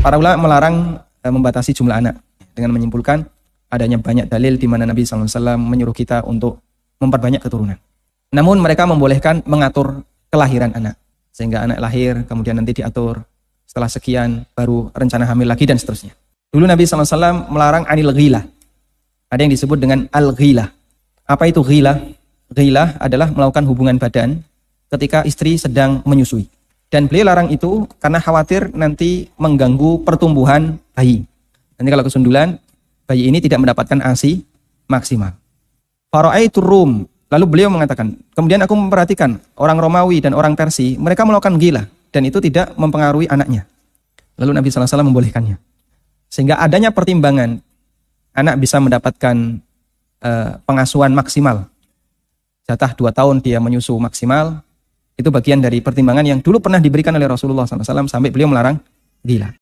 Para ulama melarang eh, membatasi jumlah anak dengan menyimpulkan adanya banyak dalil di mana Nabi SAW menyuruh kita untuk memperbanyak keturunan. Namun mereka membolehkan mengatur kelahiran anak. Sehingga anak lahir, kemudian nanti diatur. Setelah sekian, baru rencana hamil lagi dan seterusnya. Dulu Nabi SAW melarang anil ghilah. Ada yang disebut dengan al-ghilah. Apa itu ghilah? Ghilah adalah melakukan hubungan badan ketika istri sedang menyusui. Dan beliau larang itu karena khawatir nanti mengganggu pertumbuhan bayi. Nanti kalau kesundulan, bayi ini tidak mendapatkan ASI maksimal. Faro'ai turum. Lalu beliau mengatakan, kemudian aku memperhatikan orang Romawi dan orang Persia, mereka melakukan gila dan itu tidak mempengaruhi anaknya. Lalu Nabi SAW membolehkannya. Sehingga adanya pertimbangan anak bisa mendapatkan eh, pengasuhan maksimal. Jatah dua tahun dia menyusu maksimal, itu bagian dari pertimbangan yang dulu pernah diberikan oleh Rasulullah SAW sampai beliau melarang zina.